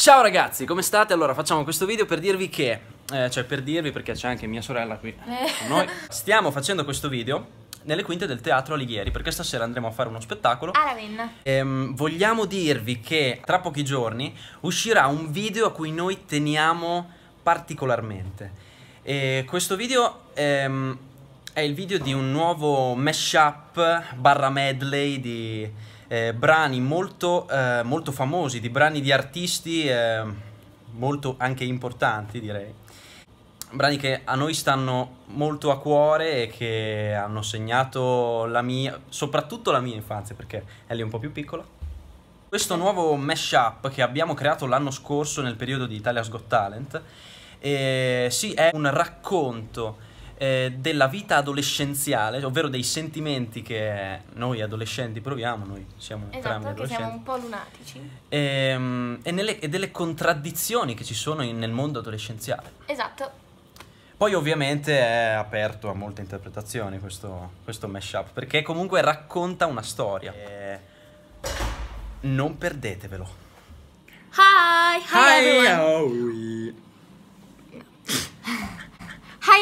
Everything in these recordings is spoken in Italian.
Ciao ragazzi, come state? Allora facciamo questo video per dirvi che, eh, cioè per dirvi perché c'è anche mia sorella qui eh. con noi, stiamo facendo questo video nelle quinte del Teatro Alighieri perché stasera andremo a fare uno spettacolo. A Ravenna. Ehm, vogliamo dirvi che tra pochi giorni uscirà un video a cui noi teniamo particolarmente. E questo video ehm, è il video di un nuovo mashup barra medley di eh, brani molto, eh, molto, famosi, di brani di artisti eh, molto anche importanti direi. Brani che a noi stanno molto a cuore e che hanno segnato la mia, soprattutto la mia infanzia perché è lì un po' più piccola. Questo nuovo mashup che abbiamo creato l'anno scorso nel periodo di Italia's Got Talent, eh, sì, è un racconto eh, della vita adolescenziale, ovvero dei sentimenti che noi adolescenti proviamo, noi siamo esatto, entrambi esatto, siamo un po' lunatici. E, ehm, e, nelle, e, delle contraddizioni che ci sono in, nel mondo adolescenziale. Esatto. Poi ovviamente è aperto a molte interpretazioni questo, questo mashup, perché comunque racconta una storia. E... Non perdetevelo. Hi, hi, hi everyone.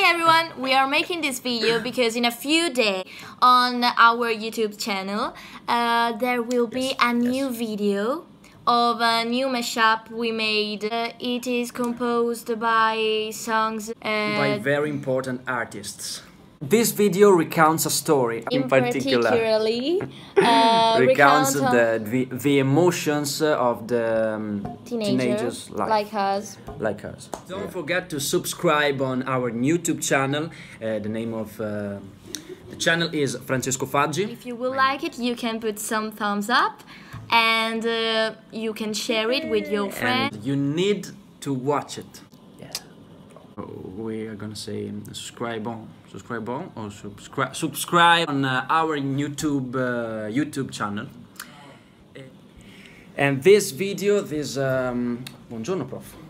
everyone, we are making this video because in a few days on our YouTube channel uh, there will be yes, a new video of a new mashup we made. Uh, it is composed by songs uh, by very important artists. This video recounts a story in, in particular. uh, recounts the, the, the emotions of the um, teenager, teenagers life. like us. Like us. Don't yeah. forget to subscribe on our YouTube channel. Uh, the name of uh, the channel is Francesco Faggi. If you will like it, you can put some thumbs up, and uh, you can share it with your friends. You need to watch it we are gonna say subscribe on, subscribe on, or subscribe, subscribe on uh, our YouTube uh, YouTube channel. And this video, this um, buongiorno, prof.